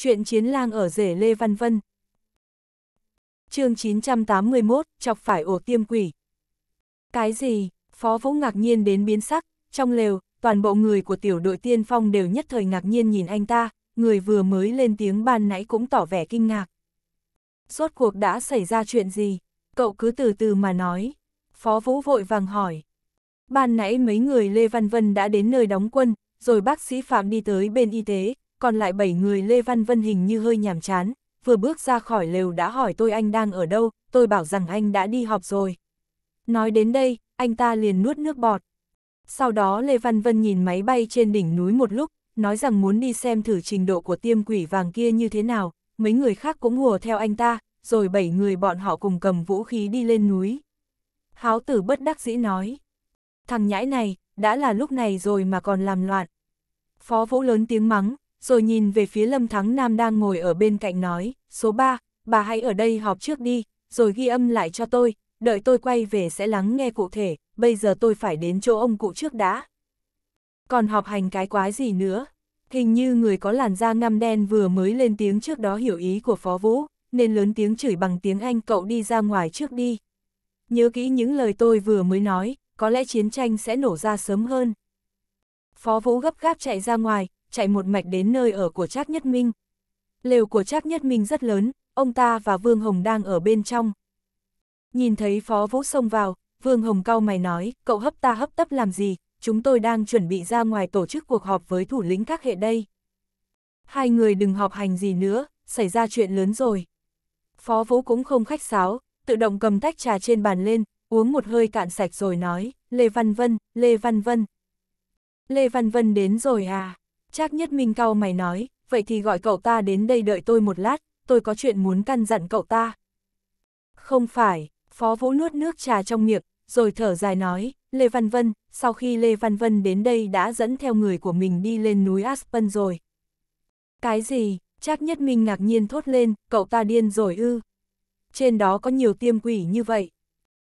chuyện chiến lang ở rể Lê Văn Vân. chương 981, chọc phải ổ tiêm quỷ. Cái gì, Phó Vũ ngạc nhiên đến biến sắc, trong lều, toàn bộ người của tiểu đội tiên phong đều nhất thời ngạc nhiên nhìn anh ta, người vừa mới lên tiếng ban nãy cũng tỏ vẻ kinh ngạc. suốt cuộc đã xảy ra chuyện gì? Cậu cứ từ từ mà nói. Phó Vũ vội vàng hỏi. Ban nãy mấy người Lê Văn Vân đã đến nơi đóng quân, rồi bác sĩ Phạm đi tới bên y tế, còn lại bảy người Lê Văn Vân hình như hơi nhàm chán, vừa bước ra khỏi lều đã hỏi tôi anh đang ở đâu, tôi bảo rằng anh đã đi họp rồi. Nói đến đây, anh ta liền nuốt nước bọt. Sau đó Lê Văn Vân nhìn máy bay trên đỉnh núi một lúc, nói rằng muốn đi xem thử trình độ của tiêm quỷ vàng kia như thế nào, mấy người khác cũng hùa theo anh ta, rồi bảy người bọn họ cùng cầm vũ khí đi lên núi. Háo tử bất đắc dĩ nói, thằng nhãi này, đã là lúc này rồi mà còn làm loạn. Phó vũ lớn tiếng mắng, rồi nhìn về phía Lâm Thắng Nam đang ngồi ở bên cạnh nói, số 3, bà hãy ở đây họp trước đi, rồi ghi âm lại cho tôi, đợi tôi quay về sẽ lắng nghe cụ thể, bây giờ tôi phải đến chỗ ông cụ trước đã. Còn họp hành cái quái gì nữa? Hình như người có làn da ngăm đen vừa mới lên tiếng trước đó hiểu ý của Phó Vũ, nên lớn tiếng chửi bằng tiếng Anh cậu đi ra ngoài trước đi. Nhớ kỹ những lời tôi vừa mới nói, có lẽ chiến tranh sẽ nổ ra sớm hơn. Phó Vũ gấp gáp chạy ra ngoài, chạy một mạch đến nơi ở của Trác Nhất Minh. Lều của Trác Nhất Minh rất lớn, ông ta và Vương Hồng đang ở bên trong. Nhìn thấy Phó Vũ xông vào, Vương Hồng cau mày nói, cậu hấp ta hấp tấp làm gì, chúng tôi đang chuẩn bị ra ngoài tổ chức cuộc họp với thủ lĩnh các hệ đây. Hai người đừng họp hành gì nữa, xảy ra chuyện lớn rồi. Phó Vũ cũng không khách sáo, tự động cầm tách trà trên bàn lên, uống một hơi cạn sạch rồi nói, Lê Văn Vân, Lê Văn Vân. Lê Văn Vân đến rồi à? Trác Nhất Minh cau mày nói, vậy thì gọi cậu ta đến đây đợi tôi một lát, tôi có chuyện muốn căn dặn cậu ta. Không phải, Phó Vũ nuốt nước trà trong miệng, rồi thở dài nói, Lê Văn Vân, sau khi Lê Văn Vân đến đây đã dẫn theo người của mình đi lên núi Aspen rồi. Cái gì? Trác Nhất Minh ngạc nhiên thốt lên, cậu ta điên rồi ư. Trên đó có nhiều tiêm quỷ như vậy.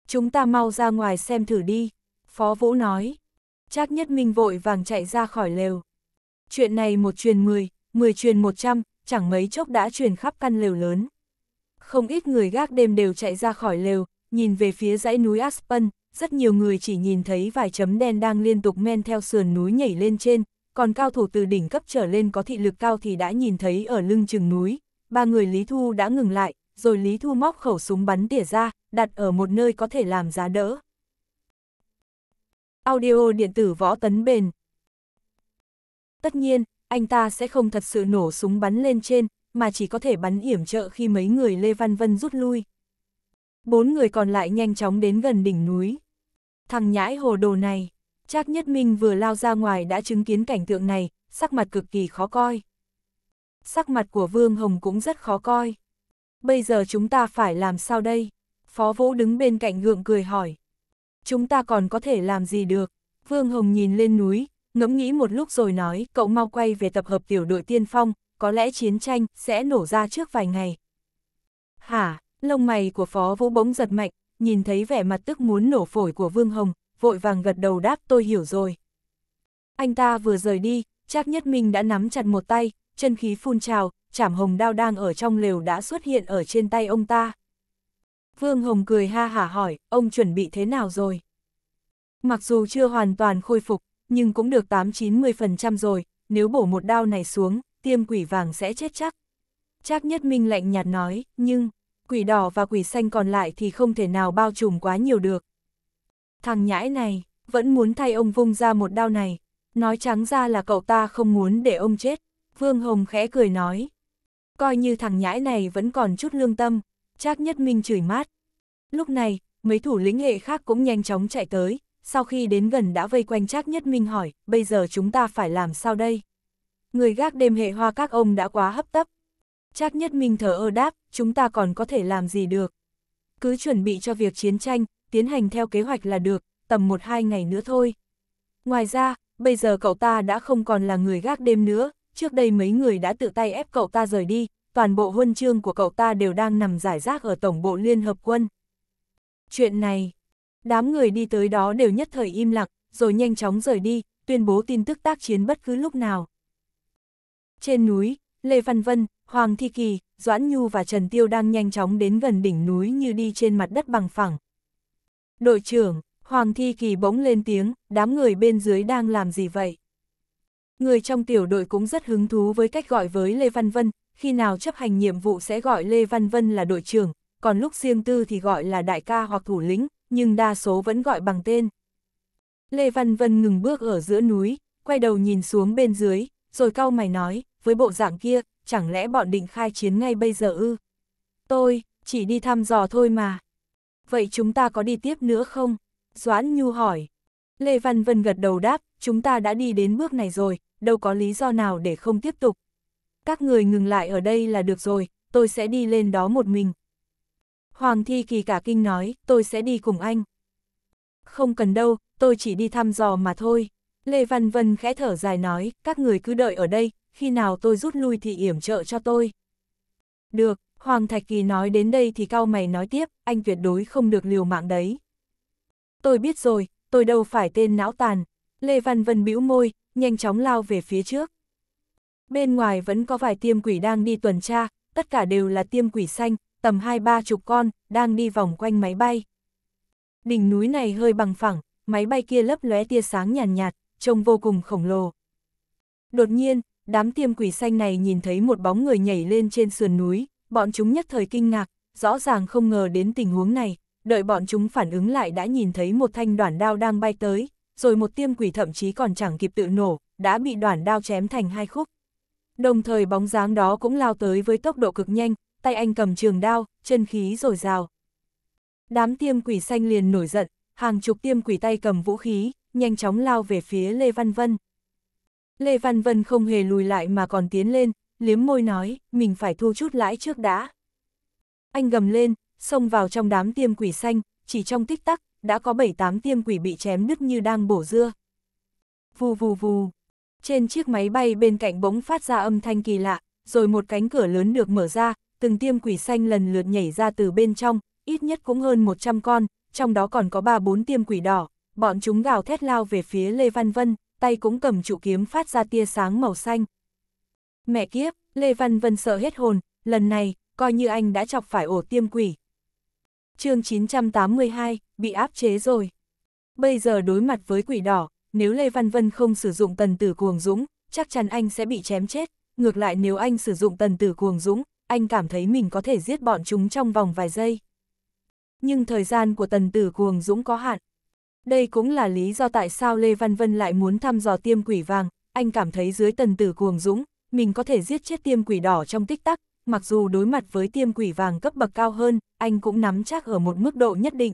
Chúng ta mau ra ngoài xem thử đi, Phó Vũ nói. Trác Nhất Minh vội vàng chạy ra khỏi lều chuyện này một truyền 10, 10 truyền 100, chẳng mấy chốc đã truyền khắp căn lều lớn. Không ít người gác đêm đều chạy ra khỏi lều, nhìn về phía dãy núi Aspen, rất nhiều người chỉ nhìn thấy vài chấm đen đang liên tục men theo sườn núi nhảy lên trên, còn cao thủ từ đỉnh cấp trở lên có thị lực cao thì đã nhìn thấy ở lưng chừng núi. Ba người Lý Thu đã ngừng lại, rồi Lý Thu móc khẩu súng bắn tỉa ra, đặt ở một nơi có thể làm giá đỡ. Audio điện tử võ tấn bền Tất nhiên, anh ta sẽ không thật sự nổ súng bắn lên trên, mà chỉ có thể bắn yểm trợ khi mấy người Lê Văn Vân rút lui. Bốn người còn lại nhanh chóng đến gần đỉnh núi. Thằng nhãi hồ đồ này, Trác Nhất Minh vừa lao ra ngoài đã chứng kiến cảnh tượng này, sắc mặt cực kỳ khó coi. Sắc mặt của Vương Hồng cũng rất khó coi. Bây giờ chúng ta phải làm sao đây? Phó Vũ đứng bên cạnh gượng cười hỏi. Chúng ta còn có thể làm gì được? Vương Hồng nhìn lên núi, ngẫm nghĩ một lúc rồi nói, cậu mau quay về tập hợp tiểu đội tiên phong, có lẽ chiến tranh sẽ nổ ra trước vài ngày. Hả, lông mày của Phó Vũ bỗng giật mạnh, nhìn thấy vẻ mặt tức muốn nổ phổi của Vương Hồng, vội vàng gật đầu đáp tôi hiểu rồi. Anh ta vừa rời đi, chắc Nhất mình đã nắm chặt một tay, chân khí phun trào, chảm hồng đao đang ở trong lều đã xuất hiện ở trên tay ông ta. Vương Hồng cười ha hả hỏi, ông chuẩn bị thế nào rồi? Mặc dù chưa hoàn toàn khôi phục, nhưng cũng được 8-90% rồi, nếu bổ một đao này xuống, tiêm quỷ vàng sẽ chết chắc. chắc Nhất Minh lạnh nhạt nói, nhưng, quỷ đỏ và quỷ xanh còn lại thì không thể nào bao trùm quá nhiều được. Thằng nhãi này, vẫn muốn thay ông vung ra một đao này, nói trắng ra là cậu ta không muốn để ông chết. Vương Hồng khẽ cười nói, coi như thằng nhãi này vẫn còn chút lương tâm, chắc Nhất Minh chửi mát. Lúc này, mấy thủ lĩnh hệ khác cũng nhanh chóng chạy tới, sau khi đến gần đã vây quanh Trác Nhất Minh hỏi, bây giờ chúng ta phải làm sao đây? Người gác đêm hệ hoa các ông đã quá hấp tấp. Trác Nhất Minh thở ơ đáp, chúng ta còn có thể làm gì được? Cứ chuẩn bị cho việc chiến tranh, tiến hành theo kế hoạch là được, tầm một hai ngày nữa thôi. Ngoài ra, bây giờ cậu ta đã không còn là người gác đêm nữa, trước đây mấy người đã tự tay ép cậu ta rời đi, toàn bộ huân chương của cậu ta đều đang nằm giải rác ở tổng bộ Liên Hợp Quân. Chuyện này, Đám người đi tới đó đều nhất thời im lặng, rồi nhanh chóng rời đi, tuyên bố tin tức tác chiến bất cứ lúc nào. Trên núi, Lê Văn Vân, Hoàng Thi Kỳ, Doãn Nhu và Trần Tiêu đang nhanh chóng đến gần đỉnh núi như đi trên mặt đất bằng phẳng. Đội trưởng, Hoàng Thi Kỳ bỗng lên tiếng, đám người bên dưới đang làm gì vậy? Người trong tiểu đội cũng rất hứng thú với cách gọi với Lê Văn Vân, khi nào chấp hành nhiệm vụ sẽ gọi Lê Văn Vân là đội trưởng, còn lúc riêng tư thì gọi là đại ca hoặc thủ lĩnh, nhưng đa số vẫn gọi bằng tên. Lê Văn Vân ngừng bước ở giữa núi, quay đầu nhìn xuống bên dưới, rồi cau mày nói, với bộ dạng kia, chẳng lẽ bọn định khai chiến ngay bây giờ ư? Tôi, chỉ đi thăm dò thôi mà. Vậy chúng ta có đi tiếp nữa không? Doãn Nhu hỏi. Lê Văn Vân gật đầu đáp, chúng ta đã đi đến bước này rồi, đâu có lý do nào để không tiếp tục. Các người ngừng lại ở đây là được rồi, tôi sẽ đi lên đó một mình, Hoàng Thi Kỳ cả kinh nói, tôi sẽ đi cùng anh. Không cần đâu, tôi chỉ đi thăm dò mà thôi. Lê Văn Vân khẽ thở dài nói, các người cứ đợi ở đây, khi nào tôi rút lui thì yểm trợ cho tôi. Được, Hoàng Thạch Kỳ nói đến đây thì cao mày nói tiếp, anh tuyệt đối không được liều mạng đấy. Tôi biết rồi, tôi đâu phải tên não tàn. Lê Văn Vân bĩu môi, nhanh chóng lao về phía trước. Bên ngoài vẫn có vài tiêm quỷ đang đi tuần tra, tất cả đều là tiêm quỷ xanh, tầm hai ba chục con, đang đi vòng quanh máy bay. Đỉnh núi này hơi bằng phẳng, máy bay kia lấp lóe tia sáng nhàn nhạt, nhạt, trông vô cùng khổng lồ. Đột nhiên, đám tiêm quỷ xanh này nhìn thấy một bóng người nhảy lên trên sườn núi, bọn chúng nhất thời kinh ngạc, rõ ràng không ngờ đến tình huống này, đợi bọn chúng phản ứng lại đã nhìn thấy một thanh đoạn đao đang bay tới, rồi một tiêm quỷ thậm chí còn chẳng kịp tự nổ, đã bị đoạn đao chém thành hai khúc. Đồng thời bóng dáng đó cũng lao tới với tốc độ cực nhanh, tay anh cầm trường đao, chân khí rồi rào. Đám tiêm quỷ xanh liền nổi giận, hàng chục tiêm quỷ tay cầm vũ khí, nhanh chóng lao về phía Lê Văn Vân. Lê Văn Vân không hề lùi lại mà còn tiến lên, liếm môi nói, mình phải thu chút lãi trước đã. Anh gầm lên, xông vào trong đám tiêm quỷ xanh, chỉ trong tích tắc, đã có 7-8 tiêm quỷ bị chém đứt như đang bổ dưa. Vù vù vù. Trên chiếc máy bay bên cạnh bỗng phát ra âm thanh kỳ lạ, rồi một cánh cửa lớn được mở ra, từng tiêm quỷ xanh lần lượt nhảy ra từ bên trong, ít nhất cũng hơn 100 con, trong đó còn có 3-4 tiêm quỷ đỏ, bọn chúng gào thét lao về phía Lê Văn Vân, tay cũng cầm trụ kiếm phát ra tia sáng màu xanh. Mẹ kiếp, Lê Văn Vân sợ hết hồn, lần này, coi như anh đã chọc phải ổ tiêm quỷ. chương 982, bị áp chế rồi. Bây giờ đối mặt với quỷ đỏ, nếu Lê Văn Vân không sử dụng tần tử cuồng dũng, chắc chắn anh sẽ bị chém chết. Ngược lại nếu anh sử dụng tần tử cuồng dũng, anh cảm thấy mình có thể giết bọn chúng trong vòng vài giây. Nhưng thời gian của tần tử cuồng dũng có hạn. Đây cũng là lý do tại sao Lê Văn Vân lại muốn thăm dò tiêm quỷ vàng, anh cảm thấy dưới tần tử cuồng dũng, mình có thể giết chết tiêm quỷ đỏ trong tích tắc, mặc dù đối mặt với tiêm quỷ vàng cấp bậc cao hơn, anh cũng nắm chắc ở một mức độ nhất định.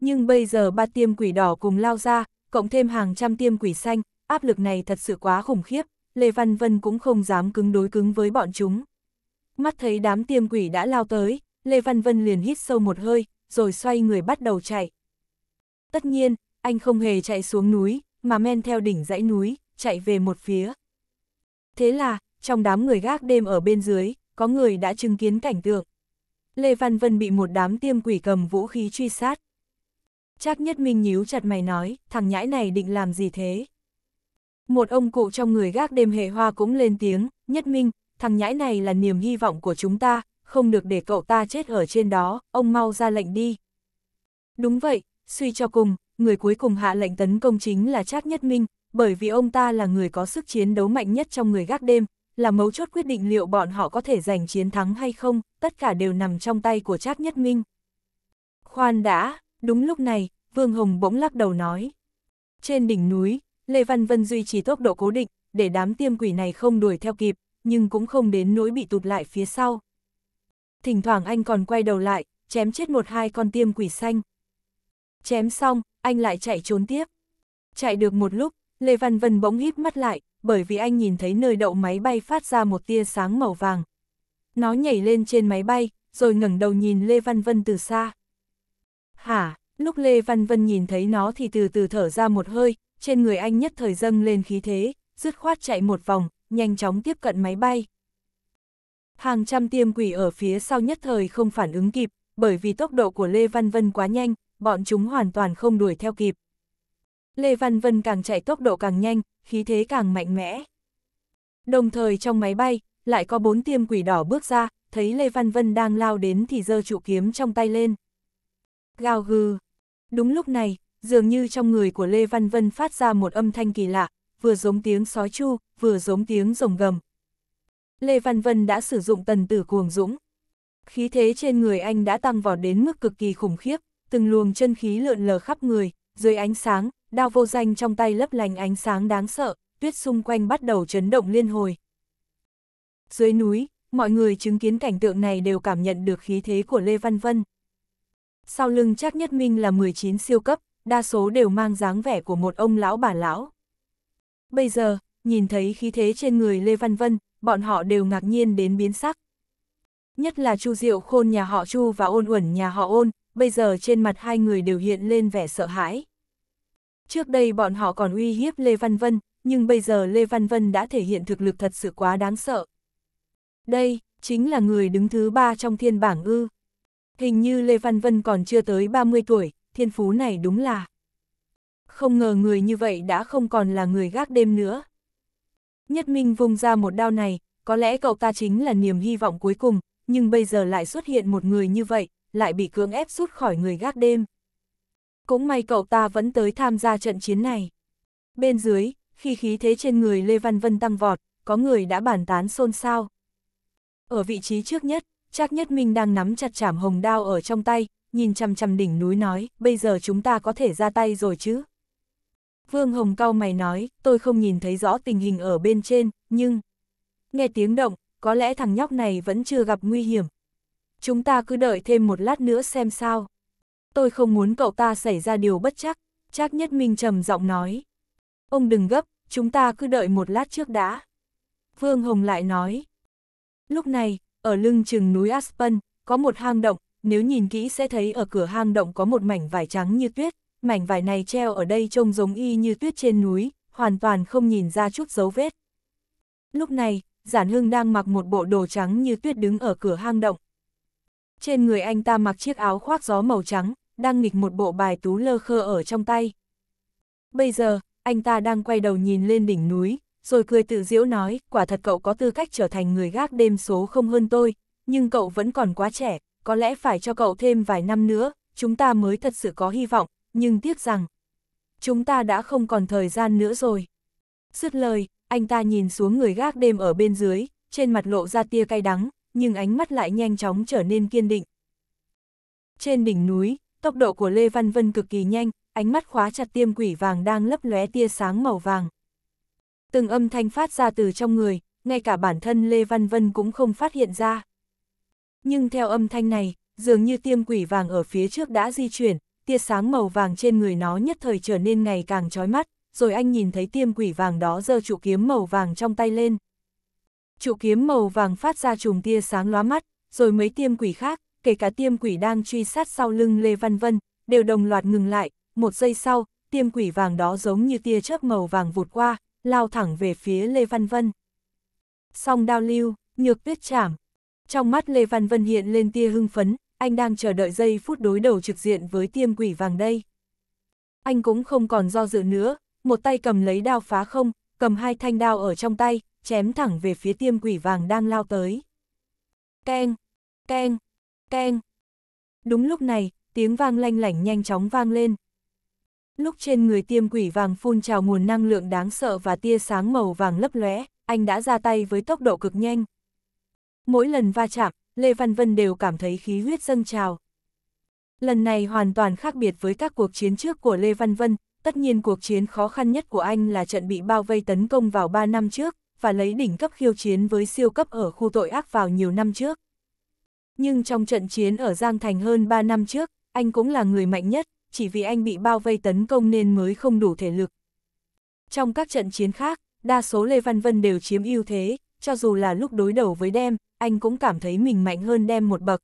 Nhưng bây giờ ba tiêm quỷ đỏ cùng lao ra, cộng thêm hàng trăm tiêm quỷ xanh, áp lực này thật sự quá khủng khiếp, Lê Văn Vân cũng không dám cứng đối cứng với bọn chúng mắt thấy đám tiêm quỷ đã lao tới, Lê Văn Vân liền hít sâu một hơi, rồi xoay người bắt đầu chạy. Tất nhiên, anh không hề chạy xuống núi, mà men theo đỉnh dãy núi, chạy về một phía. Thế là, trong đám người gác đêm ở bên dưới, có người đã chứng kiến cảnh tượng. Lê Văn Vân bị một đám tiêm quỷ cầm vũ khí truy sát. Chắc nhất Minh nhíu chặt mày nói, thằng nhãi này định làm gì thế? Một ông cụ trong người gác đêm hệ hoa cũng lên tiếng, nhất Minh, thằng nhãi này là niềm hy vọng của chúng ta, không được để cậu ta chết ở trên đó, ông mau ra lệnh đi. Đúng vậy, suy cho cùng, người cuối cùng hạ lệnh tấn công chính là Trác Nhất Minh, bởi vì ông ta là người có sức chiến đấu mạnh nhất trong người gác đêm, là mấu chốt quyết định liệu bọn họ có thể giành chiến thắng hay không, tất cả đều nằm trong tay của Trác Nhất Minh. Khoan đã, đúng lúc này, Vương Hồng bỗng lắc đầu nói. Trên đỉnh núi, Lê Văn Vân duy trì tốc độ cố định, để đám tiêm quỷ này không đuổi theo kịp, nhưng cũng không đến nỗi bị tụt lại phía sau. Thỉnh thoảng anh còn quay đầu lại, chém chết một hai con tiêm quỷ xanh. Chém xong, anh lại chạy trốn tiếp. Chạy được một lúc, Lê Văn Vân bỗng híp mắt lại, bởi vì anh nhìn thấy nơi đậu máy bay phát ra một tia sáng màu vàng. Nó nhảy lên trên máy bay, rồi ngẩng đầu nhìn Lê Văn Vân từ xa. Hả, lúc Lê Văn Vân nhìn thấy nó thì từ từ thở ra một hơi, trên người anh nhất thời dâng lên khí thế, dứt khoát chạy một vòng, nhanh chóng tiếp cận máy bay. Hàng trăm tiêm quỷ ở phía sau nhất thời không phản ứng kịp, bởi vì tốc độ của Lê Văn Vân quá nhanh, bọn chúng hoàn toàn không đuổi theo kịp. Lê Văn Vân càng chạy tốc độ càng nhanh, khí thế càng mạnh mẽ. Đồng thời trong máy bay, lại có bốn tiêm quỷ đỏ bước ra, thấy Lê Văn Vân đang lao đến thì giơ trụ kiếm trong tay lên. Gào gừ. Đúng lúc này, dường như trong người của Lê Văn Vân phát ra một âm thanh kỳ lạ, vừa giống tiếng sói chu, vừa giống tiếng rồng gầm. Lê Văn Vân đã sử dụng tần tử cuồng dũng. Khí thế trên người anh đã tăng vọt đến mức cực kỳ khủng khiếp, từng luồng chân khí lượn lờ khắp người, dưới ánh sáng, đao vô danh trong tay lấp lành ánh sáng đáng sợ, tuyết xung quanh bắt đầu chấn động liên hồi. Dưới núi, mọi người chứng kiến cảnh tượng này đều cảm nhận được khí thế của Lê Văn Vân. Sau lưng chắc nhất minh là 19 siêu cấp, đa số đều mang dáng vẻ của một ông lão bà lão bây giờ, nhìn thấy khí thế trên người Lê Văn Vân, bọn họ đều ngạc nhiên đến biến sắc. Nhất là Chu Diệu Khôn nhà họ Chu và Ôn Uẩn nhà họ Ôn, bây giờ trên mặt hai người đều hiện lên vẻ sợ hãi. Trước đây bọn họ còn uy hiếp Lê Văn Vân, nhưng bây giờ Lê Văn Vân đã thể hiện thực lực thật sự quá đáng sợ. Đây, chính là người đứng thứ ba trong thiên bảng ư. Hình như Lê Văn Vân còn chưa tới 30 tuổi, thiên phú này đúng là không ngờ người như vậy đã không còn là người gác đêm nữa. Nhất Minh vùng ra một đao này, có lẽ cậu ta chính là niềm hy vọng cuối cùng, nhưng bây giờ lại xuất hiện một người như vậy, lại bị cưỡng ép rút khỏi người gác đêm. Cũng may cậu ta vẫn tới tham gia trận chiến này. Bên dưới, khi khí thế trên người Lê Văn Vân tăng vọt, có người đã bàn tán xôn xao. Ở vị trí trước nhất, chắc Nhất Minh đang nắm chặt chảm hồng đao ở trong tay, nhìn chằm chằm đỉnh núi nói, bây giờ chúng ta có thể ra tay rồi chứ. Vương Hồng cao mày nói, tôi không nhìn thấy rõ tình hình ở bên trên, nhưng... Nghe tiếng động, có lẽ thằng nhóc này vẫn chưa gặp nguy hiểm. Chúng ta cứ đợi thêm một lát nữa xem sao. Tôi không muốn cậu ta xảy ra điều bất chắc, Chắc Nhất Minh trầm giọng nói. Ông đừng gấp, chúng ta cứ đợi một lát trước đã. Vương Hồng lại nói. Lúc này, ở lưng chừng núi Aspen, có một hang động, nếu nhìn kỹ sẽ thấy ở cửa hang động có một mảnh vải trắng như tuyết, mảnh vải này treo ở đây trông giống y như tuyết trên núi, hoàn toàn không nhìn ra chút dấu vết. Lúc này, Giản Hưng đang mặc một bộ đồ trắng như tuyết đứng ở cửa hang động. Trên người anh ta mặc chiếc áo khoác gió màu trắng, đang nghịch một bộ bài tú lơ khơ ở trong tay. Bây giờ, anh ta đang quay đầu nhìn lên đỉnh núi, rồi cười tự diễu nói, quả thật cậu có tư cách trở thành người gác đêm số không hơn tôi, nhưng cậu vẫn còn quá trẻ, có lẽ phải cho cậu thêm vài năm nữa, chúng ta mới thật sự có hy vọng, nhưng tiếc rằng, chúng ta đã không còn thời gian nữa rồi. Dứt lời, anh ta nhìn xuống người gác đêm ở bên dưới, trên mặt lộ ra tia cay đắng, nhưng ánh mắt lại nhanh chóng trở nên kiên định. Trên đỉnh núi, tốc độ của Lê Văn Vân cực kỳ nhanh, ánh mắt khóa chặt tiêm quỷ vàng đang lấp lóe tia sáng màu vàng. Từng âm thanh phát ra từ trong người, ngay cả bản thân Lê Văn Vân cũng không phát hiện ra. Nhưng theo âm thanh này, dường như tiêm quỷ vàng ở phía trước đã di chuyển, tia sáng màu vàng trên người nó nhất thời trở nên ngày càng chói mắt, rồi anh nhìn thấy tiêm quỷ vàng đó giơ trụ kiếm màu vàng trong tay lên. Trụ kiếm màu vàng phát ra chùm tia sáng lóa mắt, rồi mấy tiêm quỷ khác, kể cả tiêm quỷ đang truy sát sau lưng Lê Văn Vân, đều đồng loạt ngừng lại, một giây sau, tiêm quỷ vàng đó giống như tia chớp màu vàng vụt qua, lao thẳng về phía Lê Văn Vân. Song đao lưu, nhược tuyết chảm. Trong mắt Lê Văn Vân hiện lên tia hưng phấn, anh đang chờ đợi giây phút đối đầu trực diện với tiêm quỷ vàng đây. Anh cũng không còn do dự nữa, một tay cầm lấy đao phá không, cầm hai thanh đao ở trong tay, chém thẳng về phía tiêm quỷ vàng đang lao tới. Keng, keng, keng. Đúng lúc này, tiếng vang lanh lảnh nhanh chóng vang lên. Lúc trên người tiêm quỷ vàng phun trào nguồn năng lượng đáng sợ và tia sáng màu vàng lấp lóe, anh đã ra tay với tốc độ cực nhanh. Mỗi lần va chạm, Lê Văn Vân đều cảm thấy khí huyết dâng trào. Lần này hoàn toàn khác biệt với các cuộc chiến trước của Lê Văn Vân, tất nhiên cuộc chiến khó khăn nhất của anh là trận bị bao vây tấn công vào 3 năm trước, và lấy đỉnh cấp khiêu chiến với siêu cấp ở khu tội ác vào nhiều năm trước. Nhưng trong trận chiến ở Giang Thành hơn 3 năm trước, anh cũng là người mạnh nhất, chỉ vì anh bị bao vây tấn công nên mới không đủ thể lực. Trong các trận chiến khác, đa số Lê Văn Vân đều chiếm ưu thế, cho dù là lúc đối đầu với Đem, anh cũng cảm thấy mình mạnh hơn đem một bậc.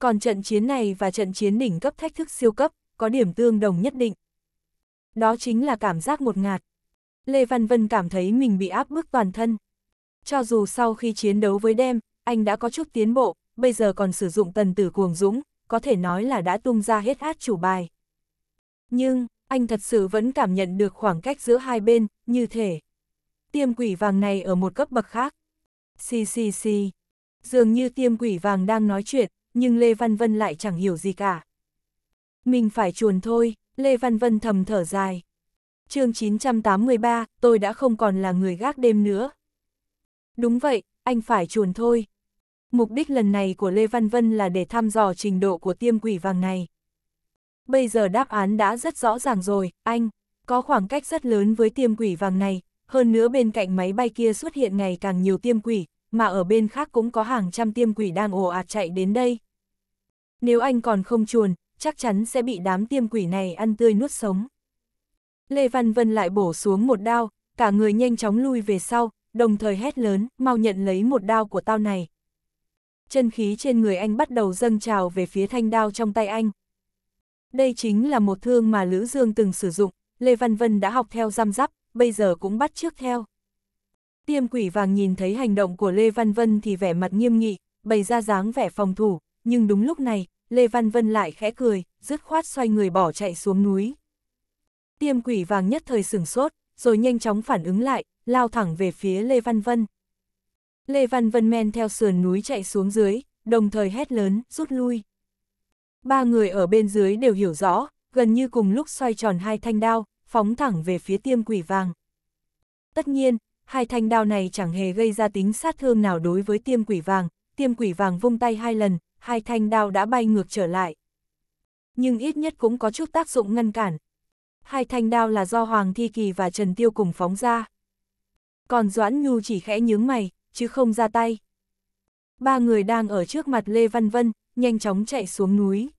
Còn trận chiến này và trận chiến đỉnh cấp thách thức siêu cấp, có điểm tương đồng nhất định. Đó chính là cảm giác một ngạt. Lê Văn Vân cảm thấy mình bị áp bức toàn thân. Cho dù sau khi chiến đấu với đem, anh đã có chút tiến bộ, bây giờ còn sử dụng tần tử cuồng dũng, có thể nói là đã tung ra hết át chủ bài. Nhưng, anh thật sự vẫn cảm nhận được khoảng cách giữa hai bên, như thể. Tiêm quỷ vàng này ở một cấp bậc khác. Xì xì xì. Dường như tiêm quỷ vàng đang nói chuyện, nhưng Lê Văn Vân lại chẳng hiểu gì cả. Mình phải chuồn thôi, Lê Văn Vân thầm thở dài. chương 983, tôi đã không còn là người gác đêm nữa. Đúng vậy, anh phải chuồn thôi. Mục đích lần này của Lê Văn Vân là để thăm dò trình độ của tiêm quỷ vàng này. Bây giờ đáp án đã rất rõ ràng rồi, anh, có khoảng cách rất lớn với tiêm quỷ vàng này, hơn nữa bên cạnh máy bay kia xuất hiện ngày càng nhiều tiêm quỷ, mà ở bên khác cũng có hàng trăm tiêm quỷ đang ồ ạt chạy đến đây. Nếu anh còn không chuồn, chắc chắn sẽ bị đám tiêm quỷ này ăn tươi nuốt sống. Lê Văn Vân lại bổ xuống một đao, cả người nhanh chóng lui về sau, đồng thời hét lớn, mau nhận lấy một đao của tao này. Chân khí trên người anh bắt đầu dâng trào về phía thanh đao trong tay anh. Đây chính là một thương mà Lữ Dương từng sử dụng, Lê Văn Vân đã học theo giam giáp, bây giờ cũng bắt trước theo. Tiêm quỷ vàng nhìn thấy hành động của Lê Văn Vân thì vẻ mặt nghiêm nghị, bày ra dáng vẻ phòng thủ, nhưng đúng lúc này, Lê Văn Vân lại khẽ cười, dứt khoát xoay người bỏ chạy xuống núi. Tiêm quỷ vàng nhất thời sửng sốt, rồi nhanh chóng phản ứng lại, lao thẳng về phía Lê Văn Vân. Lê Văn Vân men theo sườn núi chạy xuống dưới, đồng thời hét lớn, rút lui. Ba người ở bên dưới đều hiểu rõ, gần như cùng lúc xoay tròn hai thanh đao, phóng thẳng về phía tiêm quỷ vàng. Tất nhiên, hai thanh đao này chẳng hề gây ra tính sát thương nào đối với tiêm quỷ vàng, tiêm quỷ vàng vung tay hai lần, hai thanh đao đã bay ngược trở lại. Nhưng ít nhất cũng có chút tác dụng ngăn cản. Hai thanh đao là do Hoàng Thi Kỳ và Trần Tiêu cùng phóng ra. Còn Doãn Nhu chỉ khẽ nhướng mày, chứ không ra tay. Ba người đang ở trước mặt Lê Văn Vân, nhanh chóng chạy xuống núi.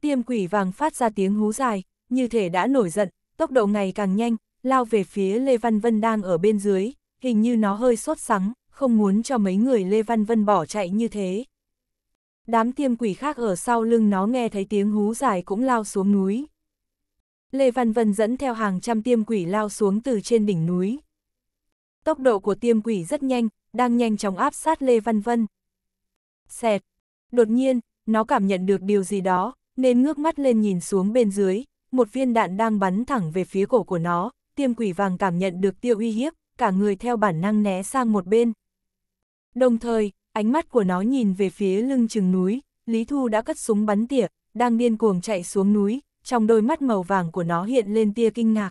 Tiêm quỷ vàng phát ra tiếng hú dài, như thể đã nổi giận, tốc độ ngày càng nhanh, lao về phía Lê Văn Vân đang ở bên dưới, hình như nó hơi sốt sắng, không muốn cho mấy người Lê Văn Vân bỏ chạy như thế. Đám tiêm quỷ khác ở sau lưng nó nghe thấy tiếng hú dài cũng lao xuống núi. Lê Văn Vân dẫn theo hàng trăm tiêm quỷ lao xuống từ trên đỉnh núi. Tốc độ của tiêm quỷ rất nhanh, đang nhanh chóng áp sát Lê Văn Vân. Xẹt! Đột nhiên, nó cảm nhận được điều gì đó, nên ngước mắt lên nhìn xuống bên dưới, một viên đạn đang bắn thẳng về phía cổ của nó, tiêm quỷ vàng cảm nhận được tiêu uy hiếp, cả người theo bản năng né sang một bên. Đồng thời, ánh mắt của nó nhìn về phía lưng chừng núi, Lý Thu đã cất súng bắn tỉa, đang điên cuồng chạy xuống núi, trong đôi mắt màu vàng của nó hiện lên tia kinh ngạc.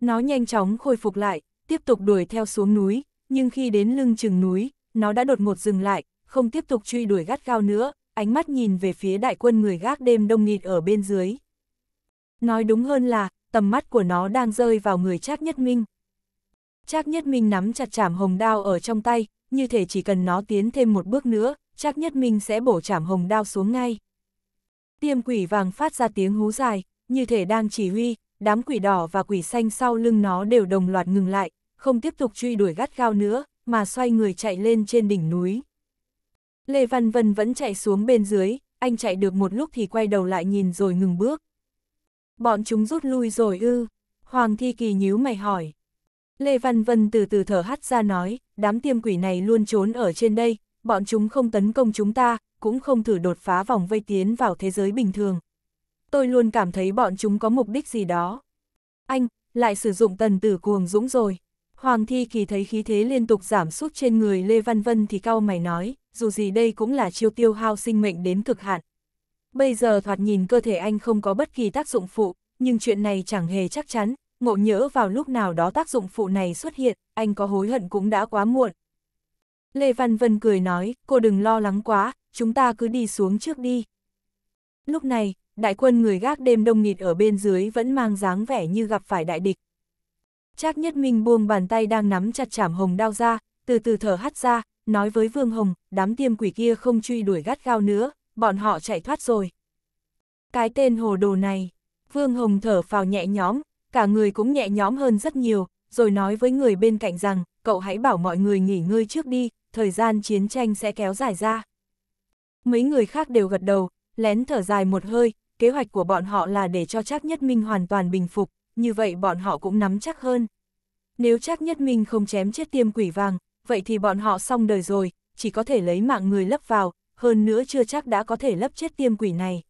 Nó nhanh chóng khôi phục lại, tiếp tục đuổi theo xuống núi, nhưng khi đến lưng chừng núi, nó đã đột ngột dừng lại, không tiếp tục truy đuổi gắt gao nữa, ánh mắt nhìn về phía đại quân người gác đêm đông nghịt ở bên dưới. Nói đúng hơn là, tầm mắt của nó đang rơi vào người Trác Nhất Minh. Trác Nhất Minh nắm chặt chảm hồng đao ở trong tay, như thể chỉ cần nó tiến thêm một bước nữa, Trác Nhất Minh sẽ bổ chảm hồng đao xuống ngay. Tiêm quỷ vàng phát ra tiếng hú dài, như thể đang chỉ huy, đám quỷ đỏ và quỷ xanh sau lưng nó đều đồng loạt ngừng lại, không tiếp tục truy đuổi gắt gao nữa, mà xoay người chạy lên trên đỉnh núi. Lê Văn Vân vẫn chạy xuống bên dưới, anh chạy được một lúc thì quay đầu lại nhìn rồi ngừng bước, Bọn chúng rút lui rồi ư? Hoàng Thi Kỳ nhíu mày hỏi. Lê Văn Vân từ từ thở hắt ra nói, đám tiêm quỷ này luôn trốn ở trên đây, bọn chúng không tấn công chúng ta, cũng không thử đột phá vòng vây tiến vào thế giới bình thường. Tôi luôn cảm thấy bọn chúng có mục đích gì đó. Anh, lại sử dụng tần tử cuồng dũng rồi. Hoàng Thi Kỳ thấy khí thế liên tục giảm sút trên người Lê Văn Vân thì cau mày nói, dù gì đây cũng là chiêu tiêu hao sinh mệnh đến cực hạn. Bây giờ thoạt nhìn cơ thể anh không có bất kỳ tác dụng phụ, nhưng chuyện này chẳng hề chắc chắn, ngộ nhỡ vào lúc nào đó tác dụng phụ này xuất hiện, anh có hối hận cũng đã quá muộn. Lê Văn Vân cười nói, cô đừng lo lắng quá, chúng ta cứ đi xuống trước đi. Lúc này, đại quân người gác đêm đông nghịt ở bên dưới vẫn mang dáng vẻ như gặp phải đại địch. Trác Nhất Minh buông bàn tay đang nắm chặt chảm hồng đao ra, từ từ thở hắt ra, nói với Vương Hồng, đám tiêm quỷ kia không truy đuổi gắt gao nữa, bọn họ chạy thoát rồi. Cái tên hồ đồ này, Vương Hồng thở phào nhẹ nhõm, cả người cũng nhẹ nhõm hơn rất nhiều, rồi nói với người bên cạnh rằng, cậu hãy bảo mọi người nghỉ ngơi trước đi, thời gian chiến tranh sẽ kéo dài ra. Mấy người khác đều gật đầu, lén thở dài một hơi, kế hoạch của bọn họ là để cho chắc Nhất Minh hoàn toàn bình phục, như vậy bọn họ cũng nắm chắc hơn. Nếu chắc Nhất Minh không chém chết tiêm quỷ vàng, vậy thì bọn họ xong đời rồi, chỉ có thể lấy mạng người lấp vào, hơn nữa chưa chắc đã có thể lấp chết tiêm quỷ này.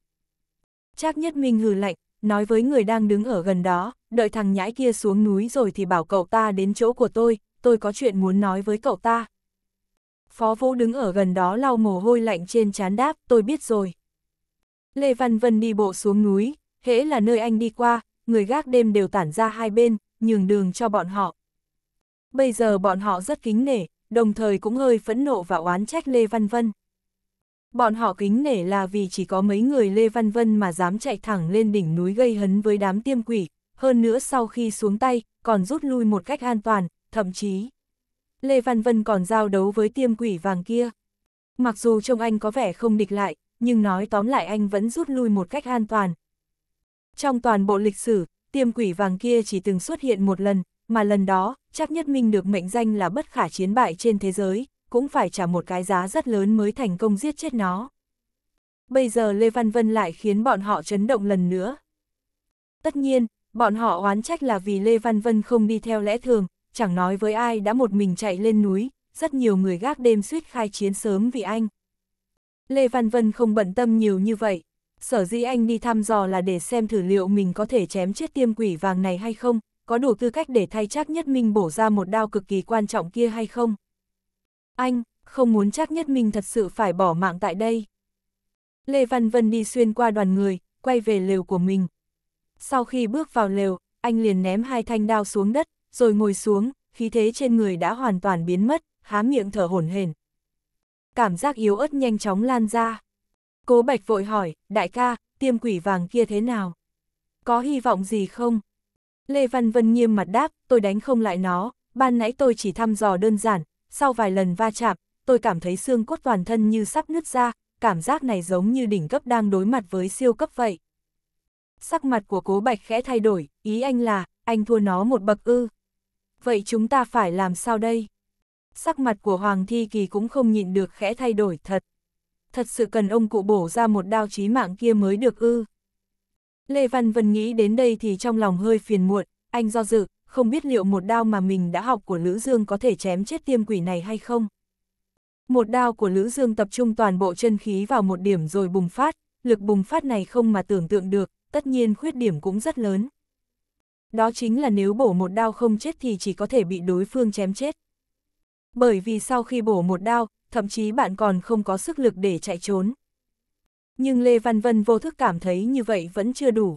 Trác Nhất Minh hừ lạnh, nói với người đang đứng ở gần đó, đợi thằng nhãi kia xuống núi rồi thì bảo cậu ta đến chỗ của tôi, tôi có chuyện muốn nói với cậu ta. Phó Vũ đứng ở gần đó lau mồ hôi lạnh trên trán đáp, tôi biết rồi. Lê Văn Vân đi bộ xuống núi, hễ là nơi anh đi qua, người gác đêm đều tản ra hai bên, nhường đường cho bọn họ. Bây giờ bọn họ rất kính nể, đồng thời cũng hơi phẫn nộ và oán trách Lê Văn Vân bọn họ kính nể là vì chỉ có mấy người Lê Văn Vân mà dám chạy thẳng lên đỉnh núi gây hấn với đám tiêm quỷ, hơn nữa sau khi xuống tay, còn rút lui một cách an toàn, thậm chí. Lê Văn Vân còn giao đấu với tiêm quỷ vàng kia. Mặc dù trông anh có vẻ không địch lại, nhưng nói tóm lại anh vẫn rút lui một cách an toàn. Trong toàn bộ lịch sử, tiêm quỷ vàng kia chỉ từng xuất hiện một lần, mà lần đó, chắc nhất minh được mệnh danh là bất khả chiến bại trên thế giới, cũng phải trả một cái giá rất lớn mới thành công giết chết nó. Bây giờ Lê Văn Vân lại khiến bọn họ chấn động lần nữa. Tất nhiên, bọn họ oán trách là vì Lê Văn Vân không đi theo lẽ thường, chẳng nói với ai đã một mình chạy lên núi, rất nhiều người gác đêm suýt khai chiến sớm vì anh. Lê Văn Vân không bận tâm nhiều như vậy, sở dĩ anh đi thăm dò là để xem thử liệu mình có thể chém chết tiêm quỷ vàng này hay không, có đủ tư cách để thay chắc nhất minh bổ ra một đao cực kỳ quan trọng kia hay không anh, không muốn chắc nhất mình thật sự phải bỏ mạng tại đây. Lê Văn Vân đi xuyên qua đoàn người, quay về lều của mình. Sau khi bước vào lều, anh liền ném hai thanh đao xuống đất, rồi ngồi xuống, khí thế trên người đã hoàn toàn biến mất, há miệng thở hổn hển. Cảm giác yếu ớt nhanh chóng lan ra. Cố Bạch vội hỏi, đại ca, tiêm quỷ vàng kia thế nào? Có hy vọng gì không? Lê Văn Vân nghiêm mặt đáp, tôi đánh không lại nó, ban nãy tôi chỉ thăm dò đơn giản, sau vài lần va chạm, tôi cảm thấy xương cốt toàn thân như sắp nứt ra, cảm giác này giống như đỉnh cấp đang đối mặt với siêu cấp vậy. Sắc mặt của cố bạch khẽ thay đổi, ý anh là, anh thua nó một bậc ư. Vậy chúng ta phải làm sao đây? Sắc mặt của Hoàng Thi Kỳ cũng không nhịn được khẽ thay đổi thật. Thật sự cần ông cụ bổ ra một đao chí mạng kia mới được ư. Lê Văn Vân nghĩ đến đây thì trong lòng hơi phiền muộn, anh do dự, không biết liệu một đao mà mình đã học của Lữ Dương có thể chém chết tiêm quỷ này hay không. Một đao của Lữ Dương tập trung toàn bộ chân khí vào một điểm rồi bùng phát, lực bùng phát này không mà tưởng tượng được, tất nhiên khuyết điểm cũng rất lớn. Đó chính là nếu bổ một đao không chết thì chỉ có thể bị đối phương chém chết. Bởi vì sau khi bổ một đao, thậm chí bạn còn không có sức lực để chạy trốn. Nhưng Lê Văn Vân vô thức cảm thấy như vậy vẫn chưa đủ.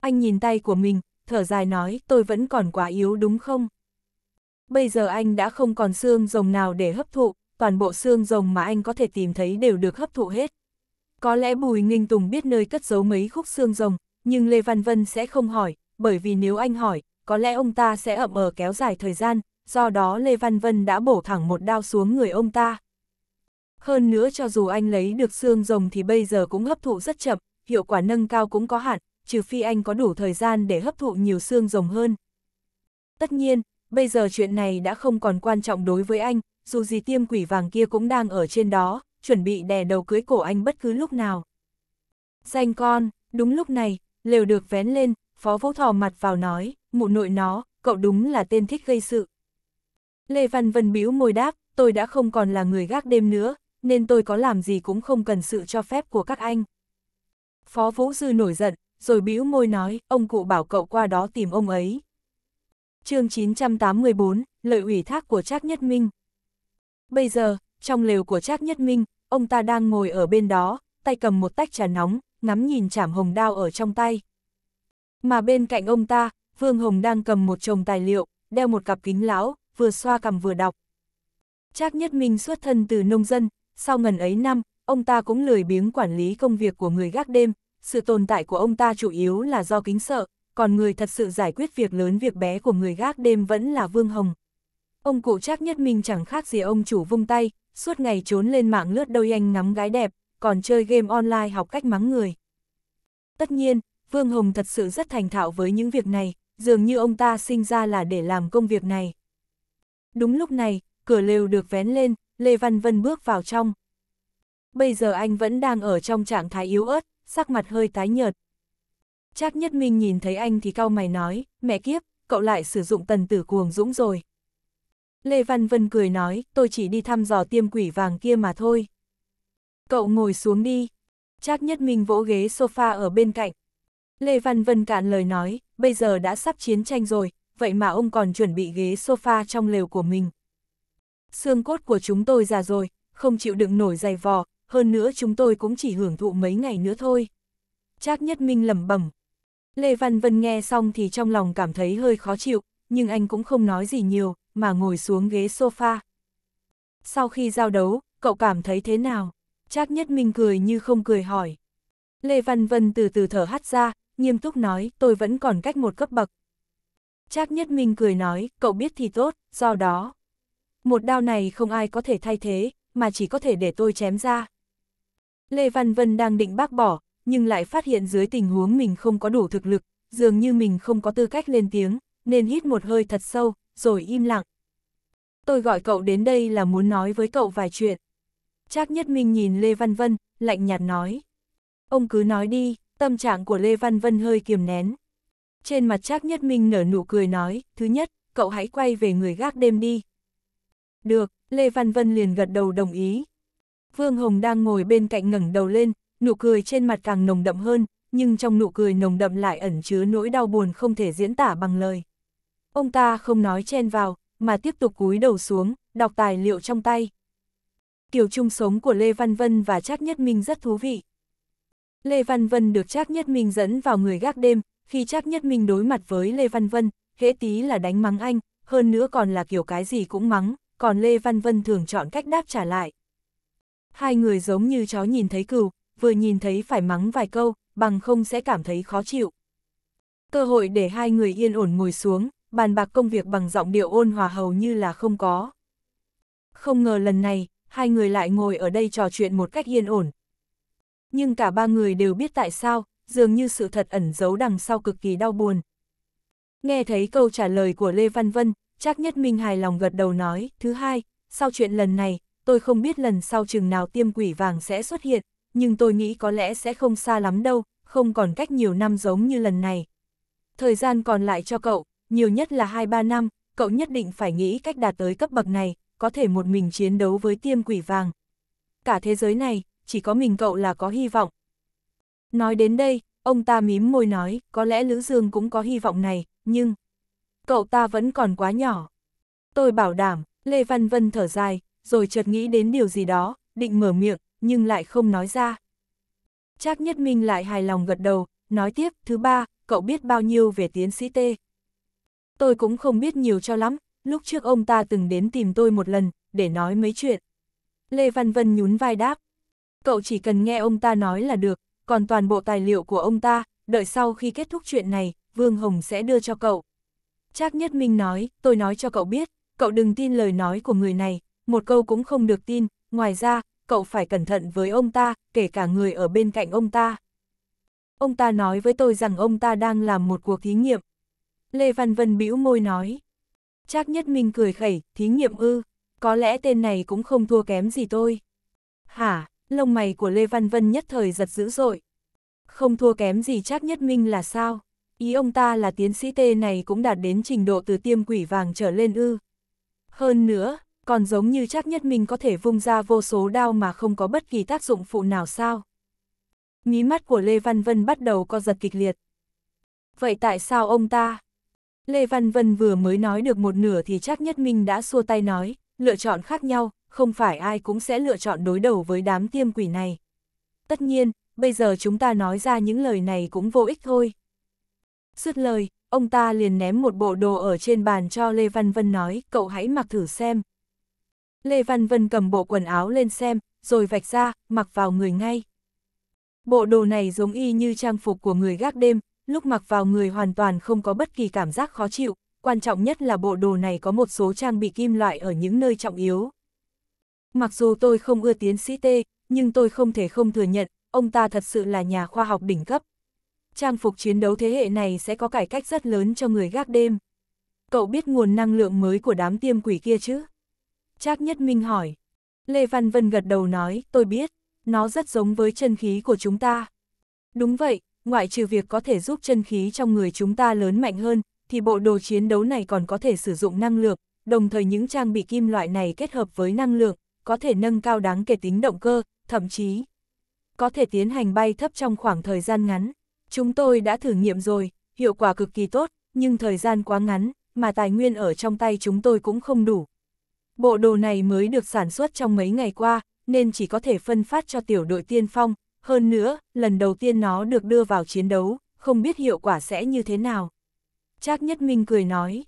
Anh nhìn tay của mình, thở dài nói tôi vẫn còn quá yếu đúng không? Bây giờ anh đã không còn xương rồng nào để hấp thụ, toàn bộ xương rồng mà anh có thể tìm thấy đều được hấp thụ hết. Có lẽ Bùi Nghinh Tùng biết nơi cất giấu mấy khúc xương rồng, nhưng Lê Văn Vân sẽ không hỏi, bởi vì nếu anh hỏi, có lẽ ông ta sẽ ậm ờ kéo dài thời gian, do đó Lê Văn Vân đã bổ thẳng một đao xuống người ông ta. Hơn nữa cho dù anh lấy được xương rồng thì bây giờ cũng hấp thụ rất chậm, hiệu quả nâng cao cũng có hạn, trừ phi anh có đủ thời gian để hấp thụ nhiều xương rồng hơn. Tất nhiên, bây giờ chuyện này đã không còn quan trọng đối với anh, dù gì tiêm quỷ vàng kia cũng đang ở trên đó, chuẩn bị đè đầu cưới cổ anh bất cứ lúc nào. Danh con, đúng lúc này, lều được vén lên, phó vũ thò mặt vào nói, mụ nội nó, cậu đúng là tên thích gây sự. Lê Văn Vân bĩu môi đáp, tôi đã không còn là người gác đêm nữa, nên tôi có làm gì cũng không cần sự cho phép của các anh. Phó Vũ Dư nổi giận, rồi bĩu môi nói, ông cụ bảo cậu qua đó tìm ông ấy. chương 984, lợi ủy thác của Trác Nhất Minh. Bây giờ, trong lều của Trác Nhất Minh, ông ta đang ngồi ở bên đó, tay cầm một tách trà nóng, ngắm nhìn chảm hồng đao ở trong tay. Mà bên cạnh ông ta, Vương Hồng đang cầm một chồng tài liệu, đeo một cặp kính lão, vừa xoa cầm vừa đọc. Trác Nhất Minh xuất thân từ nông dân, sau ngần ấy năm, ông ta cũng lười biếng quản lý công việc của người gác đêm, sự tồn tại của ông ta chủ yếu là do kính sợ, còn người thật sự giải quyết việc lớn việc bé của người gác đêm vẫn là Vương Hồng. Ông cụ chắc Nhất mình chẳng khác gì ông chủ vung tay, suốt ngày trốn lên mạng lướt đôi anh ngắm gái đẹp, còn chơi game online học cách mắng người. Tất nhiên, Vương Hồng thật sự rất thành thạo với những việc này, dường như ông ta sinh ra là để làm công việc này. Đúng lúc này, cửa lều được vén lên, Lê Văn Vân bước vào trong. Bây giờ anh vẫn đang ở trong trạng thái yếu ớt, sắc mặt hơi tái nhợt. Trác Nhất Minh nhìn thấy anh thì cau mày nói, mẹ kiếp, cậu lại sử dụng tần tử cuồng dũng rồi. Lê Văn Vân cười nói, tôi chỉ đi thăm dò tiêm quỷ vàng kia mà thôi. Cậu ngồi xuống đi. Trác Nhất Minh vỗ ghế sofa ở bên cạnh. Lê Văn Vân cạn lời nói, bây giờ đã sắp chiến tranh rồi, vậy mà ông còn chuẩn bị ghế sofa trong lều của mình. Xương cốt của chúng tôi già rồi, không chịu đựng nổi dày vò, hơn nữa chúng tôi cũng chỉ hưởng thụ mấy ngày nữa thôi. Trác Nhất Minh lẩm bẩm. Lê Văn Vân nghe xong thì trong lòng cảm thấy hơi khó chịu, nhưng anh cũng không nói gì nhiều, mà ngồi xuống ghế sofa. Sau khi giao đấu, cậu cảm thấy thế nào? Trác Nhất Minh cười như không cười hỏi. Lê Văn Vân từ từ thở hắt ra, nghiêm túc nói tôi vẫn còn cách một cấp bậc. Trác Nhất Minh cười nói, cậu biết thì tốt, do đó. Một đao này không ai có thể thay thế, mà chỉ có thể để tôi chém ra. Lê Văn Vân đang định bác bỏ, nhưng lại phát hiện dưới tình huống mình không có đủ thực lực, dường như mình không có tư cách lên tiếng, nên hít một hơi thật sâu, rồi im lặng. Tôi gọi cậu đến đây là muốn nói với cậu vài chuyện. Trác Nhất Minh nhìn Lê Văn Vân, lạnh nhạt nói. Ông cứ nói đi, tâm trạng của Lê Văn Vân hơi kiềm nén. Trên mặt Trác Nhất Minh nở nụ cười nói, thứ nhất, cậu hãy quay về người gác đêm đi. Được, Lê Văn Vân liền gật đầu đồng ý, Vương Hồng đang ngồi bên cạnh ngẩng đầu lên, nụ cười trên mặt càng nồng đậm hơn, nhưng trong nụ cười nồng đậm lại ẩn chứa nỗi đau buồn không thể diễn tả bằng lời. Ông ta không nói chen vào, mà tiếp tục cúi đầu xuống, đọc tài liệu trong tay. Kiểu chung sống của Lê Văn Vân và Trác Nhất Minh rất thú vị. Lê Văn Vân được Trác Nhất Minh dẫn vào người gác đêm, khi Trác Nhất Minh đối mặt với Lê Văn Vân, hễ tí là đánh mắng anh, hơn nữa còn là kiểu cái gì cũng mắng, còn Lê Văn Vân thường chọn cách đáp trả lại. Hai người giống như chó nhìn thấy cừu, vừa nhìn thấy phải mắng vài câu, bằng không sẽ cảm thấy khó chịu. Cơ hội để hai người yên ổn ngồi xuống, bàn bạc công việc bằng giọng điệu ôn hòa hầu như là không có. Không ngờ lần này, hai người lại ngồi ở đây trò chuyện một cách yên ổn. Nhưng cả ba người đều biết tại sao, dường như sự thật ẩn giấu đằng sau cực kỳ đau buồn. Nghe thấy câu trả lời của Lê Văn Vân, chắc Nhất Minh hài lòng gật đầu nói, thứ hai, sau chuyện lần này, tôi không biết lần sau chừng nào tiêm quỷ vàng sẽ xuất hiện, nhưng tôi nghĩ có lẽ sẽ không xa lắm đâu, không còn cách nhiều năm giống như lần này. Thời gian còn lại cho cậu, nhiều nhất là 2-3 năm, cậu nhất định phải nghĩ cách đạt tới cấp bậc này, có thể một mình chiến đấu với tiêm quỷ vàng. Cả thế giới này, chỉ có mình cậu là có hy vọng. Nói đến đây, ông ta mím môi nói, có lẽ Lữ Dương cũng có hy vọng này, nhưng... Cậu ta vẫn còn quá nhỏ. Tôi bảo đảm, Lê Văn Vân thở dài, rồi chợt nghĩ đến điều gì đó, định mở miệng, nhưng lại không nói ra. Trác Nhất Minh lại hài lòng gật đầu, nói tiếp, thứ ba, cậu biết bao nhiêu về tiến sĩ Tê Tôi cũng không biết nhiều cho lắm, lúc trước ông ta từng đến tìm tôi một lần, để nói mấy chuyện. Lê Văn Vân nhún vai đáp. Cậu chỉ cần nghe ông ta nói là được, còn toàn bộ tài liệu của ông ta, đợi sau khi kết thúc chuyện này, Vương Hồng sẽ đưa cho cậu. Trác Nhất Minh nói, tôi nói cho cậu biết, cậu đừng tin lời nói của người này, một câu cũng không được tin, ngoài ra, cậu phải cẩn thận với ông ta, kể cả người ở bên cạnh ông ta. Ông ta nói với tôi rằng ông ta đang làm một cuộc thí nghiệm. Lê Văn Vân bĩu môi nói. Trác Nhất Minh cười khẩy, thí nghiệm ư, có lẽ tên này cũng không thua kém gì tôi. Hả, lông mày của Lê Văn Vân nhất thời giật dữ dội. Không thua kém gì Trác Nhất Minh là sao? Ý ông ta là tiến sĩ tê này cũng đạt đến trình độ từ tiêm quỷ vàng trở lên ư. Hơn nữa, còn giống như chắc nhất mình có thể vung ra vô số đao mà không có bất kỳ tác dụng phụ nào sao. Mí mắt của Lê Văn Vân bắt đầu co giật kịch liệt. Vậy tại sao ông ta? Lê Văn Vân vừa mới nói được một nửa thì chắc nhất mình đã xua tay nói, lựa chọn khác nhau, không phải ai cũng sẽ lựa chọn đối đầu với đám tiêm quỷ này. Tất nhiên, bây giờ chúng ta nói ra những lời này cũng vô ích thôi. Dứt lời, ông ta liền ném một bộ đồ ở trên bàn cho Lê Văn Vân nói, cậu hãy mặc thử xem, Lê Văn Vân cầm bộ quần áo lên xem, rồi vạch ra, mặc vào người ngay. Bộ đồ này giống y như trang phục của người gác đêm, lúc mặc vào người hoàn toàn không có bất kỳ cảm giác khó chịu, quan trọng nhất là bộ đồ này có một số trang bị kim loại ở những nơi trọng yếu. Mặc dù tôi không ưa tiến sĩ T, nhưng tôi không thể không thừa nhận, ông ta thật sự là nhà khoa học đỉnh cấp. Trang phục chiến đấu thế hệ này sẽ có cải cách rất lớn cho người gác đêm. Cậu biết nguồn năng lượng mới của đám tiêm quỷ kia chứ? Trác Nhất Minh hỏi. Lê Văn Vân gật đầu nói, tôi biết, nó rất giống với chân khí của chúng ta. Đúng vậy, ngoại trừ việc có thể giúp chân khí trong người chúng ta lớn mạnh hơn, thì bộ đồ chiến đấu này còn có thể sử dụng năng lượng, đồng thời những trang bị kim loại này kết hợp với năng lượng, có thể nâng cao đáng kể tính động cơ, thậm chí có thể tiến hành bay thấp trong khoảng thời gian ngắn. Chúng tôi đã thử nghiệm rồi, hiệu quả cực kỳ tốt, nhưng thời gian quá ngắn, mà tài nguyên ở trong tay chúng tôi cũng không đủ, Bộ đồ này mới được sản xuất trong mấy ngày qua, nên chỉ có thể phân phát cho tiểu đội tiên phong, hơn nữa, lần đầu tiên nó được đưa vào chiến đấu, không biết hiệu quả sẽ như thế nào. Trác Nhất Minh cười nói.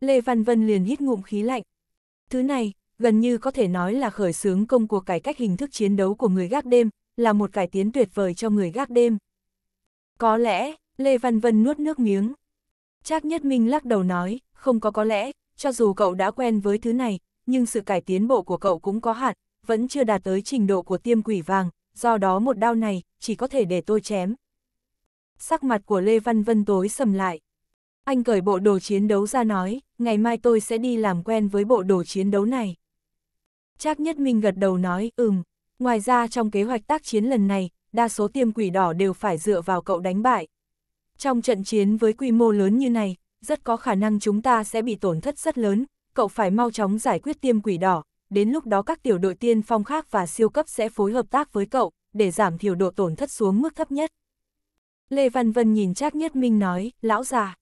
Lê Văn Vân liền hít ngụm khí lạnh. Thứ này, gần như có thể nói là khởi xướng công cuộc cải cách hình thức chiến đấu của người gác đêm, là một cải tiến tuyệt vời cho người gác đêm. Có lẽ, Lê Văn Vân nuốt nước miếng. Trác Nhất Minh lắc đầu nói, không có có lẽ, cho dù cậu đã quen với thứ này, nhưng sự cải tiến bộ của cậu cũng có hạn, vẫn chưa đạt tới trình độ của tiêm quỷ vàng, do đó một đao này, chỉ có thể để tôi chém. Sắc mặt của Lê Văn Vân tối sầm lại. Anh cởi bộ đồ chiến đấu ra nói, ngày mai tôi sẽ đi làm quen với bộ đồ chiến đấu này. Trác Nhất Minh gật đầu nói, ừm. Ngoài ra trong kế hoạch tác chiến lần này, đa số tiêm quỷ đỏ đều phải dựa vào cậu đánh bại. Trong trận chiến với quy mô lớn như này, rất có khả năng chúng ta sẽ bị tổn thất rất lớn, cậu phải mau chóng giải quyết tiêm quỷ đỏ, đến lúc đó các tiểu đội tiên phong khác và siêu cấp sẽ phối hợp tác với cậu, để giảm thiểu độ tổn thất xuống mức thấp nhất. Lê Văn Vân nhìn Trác Nhất Minh nói, lão già.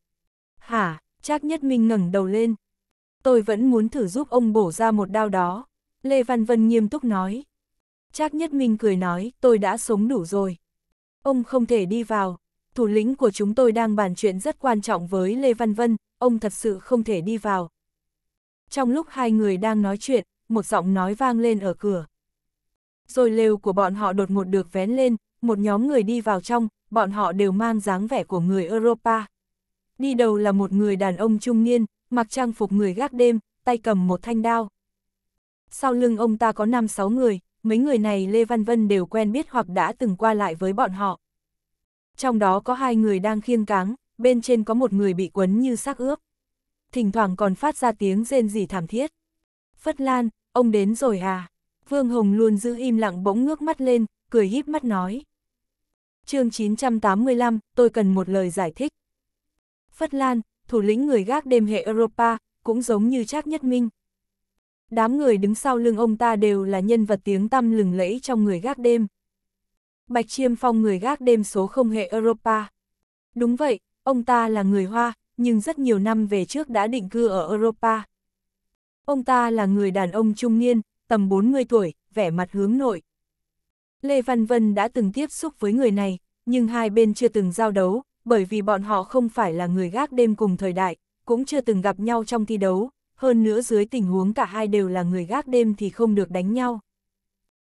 Hả, Trác Nhất Minh ngẩng đầu lên. Tôi vẫn muốn thử giúp ông bổ ra một đao đó. Lê Văn Vân nghiêm túc nói. Trác Nhất Minh cười nói, tôi đã sống đủ rồi. Ông không thể đi vào. Thủ lĩnh của chúng tôi đang bàn chuyện rất quan trọng với Lê Văn Vân, ông thật sự không thể đi vào, trong lúc hai người đang nói chuyện, một giọng nói vang lên ở cửa. Rồi lều của bọn họ đột ngột được vén lên, một nhóm người đi vào trong, bọn họ đều mang dáng vẻ của người Europa. Đi đầu là một người đàn ông trung niên, mặc trang phục người gác đêm, tay cầm một thanh đao. Sau lưng ông ta có 5-6 người, mấy người này Lê Văn Vân đều quen biết hoặc đã từng qua lại với bọn họ. Trong đó có hai người đang khiêng cáng, bên trên có một người bị quấn như xác ướp thỉnh thoảng còn phát ra tiếng rên rỉ thảm thiết. Phất Lan, ông đến rồi à? Vương Hồng luôn giữ im lặng bỗng ngước mắt lên, cười híp mắt nói. chương 985, tôi cần một lời giải thích. Phất Lan, thủ lĩnh người gác đêm hệ Europa, cũng giống như Trác Nhất Minh. Đám người đứng sau lưng ông ta đều là nhân vật tiếng tăm lừng lẫy trong người gác đêm. Bạch Chiêm Phong người gác đêm số không hệ Europa. Đúng vậy, ông ta là người Hoa, nhưng rất nhiều năm về trước đã định cư ở Europa. Ông ta là người đàn ông trung niên, tầm 40 tuổi, vẻ mặt hướng nội. Lê Văn Vân đã từng tiếp xúc với người này, nhưng hai bên chưa từng giao đấu, bởi vì bọn họ không phải là người gác đêm cùng thời đại, cũng chưa từng gặp nhau trong thi đấu, hơn nữa dưới tình huống cả hai đều là người gác đêm thì không được đánh nhau.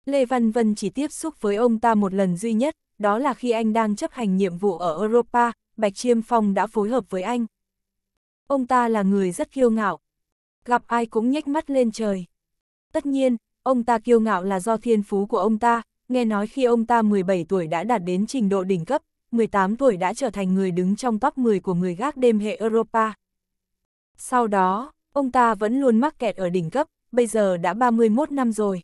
Lê Văn Vân chỉ tiếp xúc với ông ta một lần duy nhất, đó là khi anh đang chấp hành nhiệm vụ ở Europa, Bạch Chiêm Phong đã phối hợp với anh. Ông ta là người rất kiêu ngạo. Gặp ai cũng nhếch mắt lên trời. Tất nhiên, ông ta kiêu ngạo là do thiên phú của ông ta, nghe nói khi ông ta 17 tuổi đã đạt đến trình độ đỉnh cấp, 18 tuổi đã trở thành người đứng trong top 10 của người gác đêm hệ Europa. Sau đó, ông ta vẫn luôn mắc kẹt ở đỉnh cấp, bây giờ đã 31 năm rồi.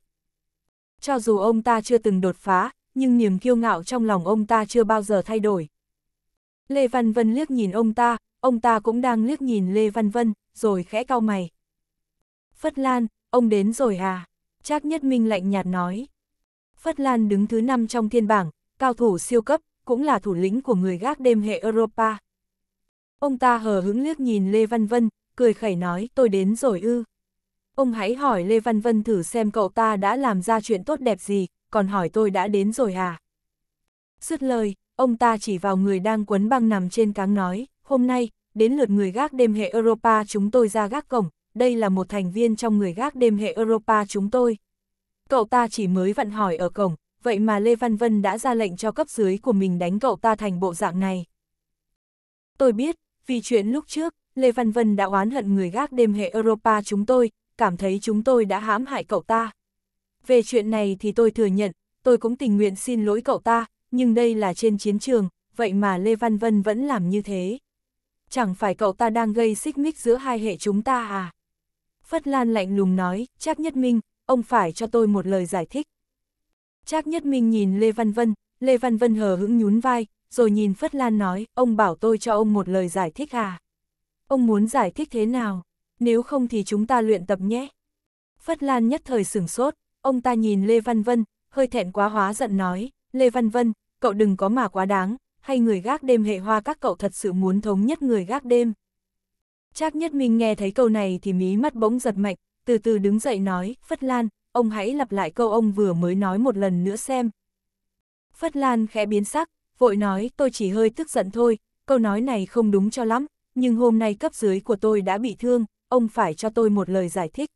Cho dù ông ta chưa từng đột phá, nhưng niềm kiêu ngạo trong lòng ông ta chưa bao giờ thay đổi. Lê Văn Vân liếc nhìn ông ta, ông ta cũng đang liếc nhìn Lê Văn Vân, rồi khẽ cau mày. Phất Lan, ông đến rồi à? Trác Nhất Minh lạnh nhạt nói. Phất Lan đứng thứ năm trong thiên bảng, cao thủ siêu cấp, cũng là thủ lĩnh của người gác đêm hệ Europa. Ông ta hờ hững liếc nhìn Lê Văn Vân, cười khẩy nói tôi đến rồi ư. Ông hãy hỏi Lê Văn Vân thử xem cậu ta đã làm ra chuyện tốt đẹp gì, còn hỏi tôi đã đến rồi à. Dứt lời, ông ta chỉ vào người đang quấn băng nằm trên cáng nói, hôm nay, đến lượt người gác đêm hệ Europa chúng tôi ra gác cổng, đây là một thành viên trong người gác đêm hệ Europa chúng tôi. Cậu ta chỉ mới vặn hỏi ở cổng, vậy mà Lê Văn Vân đã ra lệnh cho cấp dưới của mình đánh cậu ta thành bộ dạng này. Tôi biết, vì chuyện lúc trước, Lê Văn Vân đã oán hận người gác đêm hệ Europa chúng tôi, cảm thấy chúng tôi đã hãm hại cậu ta. Về chuyện này thì tôi thừa nhận, tôi cũng tình nguyện xin lỗi cậu ta, nhưng đây là trên chiến trường, vậy mà Lê Văn Vân vẫn làm như thế. Chẳng phải cậu ta đang gây xích mích giữa hai hệ chúng ta à? Phất Lan lạnh lùng nói, Trác Nhất Minh, ông phải cho tôi một lời giải thích. Trác Nhất Minh nhìn Lê Văn Vân, Lê Văn Vân hờ hững nhún vai, rồi nhìn Phất Lan nói, ông bảo tôi cho ông một lời giải thích à? Ông muốn giải thích thế nào? Nếu không thì chúng ta luyện tập nhé. Phất Lan nhất thời sửng sốt, ông ta nhìn Lê Văn Vân, hơi thẹn quá hóa giận nói, Lê Văn Vân, cậu đừng có mà quá đáng, hay người gác đêm hệ hoa các cậu thật sự muốn thống nhất người gác đêm. Trác Nhất Minh nghe thấy câu này thì mí mắt bỗng giật mạnh, từ từ đứng dậy nói, Phất Lan, ông hãy lặp lại câu ông vừa mới nói một lần nữa xem. Phất Lan khẽ biến sắc, vội nói, tôi chỉ hơi tức giận thôi, câu nói này không đúng cho lắm, nhưng hôm nay cấp dưới của tôi đã bị thương, ông phải cho tôi một lời giải thích.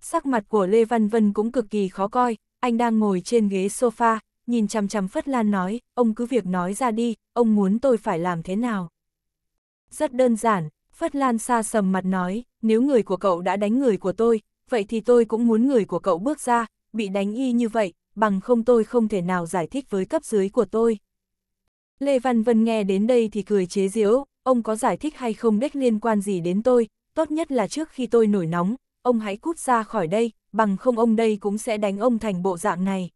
Sắc mặt của Lê Văn Vân cũng cực kỳ khó coi, anh đang ngồi trên ghế sofa, nhìn chăm chăm Phất Lan nói, ông cứ việc nói ra đi, ông muốn tôi phải làm thế nào. Rất đơn giản, Phất Lan xa sầm mặt nói, nếu người của cậu đã đánh người của tôi, vậy thì tôi cũng muốn người của cậu bước ra, bị đánh y như vậy, bằng không tôi không thể nào giải thích với cấp dưới của tôi. Lê Văn Vân nghe đến đây thì cười chế giễu, ông có giải thích hay không đếch liên quan gì đến tôi, tốt nhất là trước khi tôi nổi nóng, ông hãy cút ra khỏi đây, bằng không ông đây cũng sẽ đánh ông thành bộ dạng này.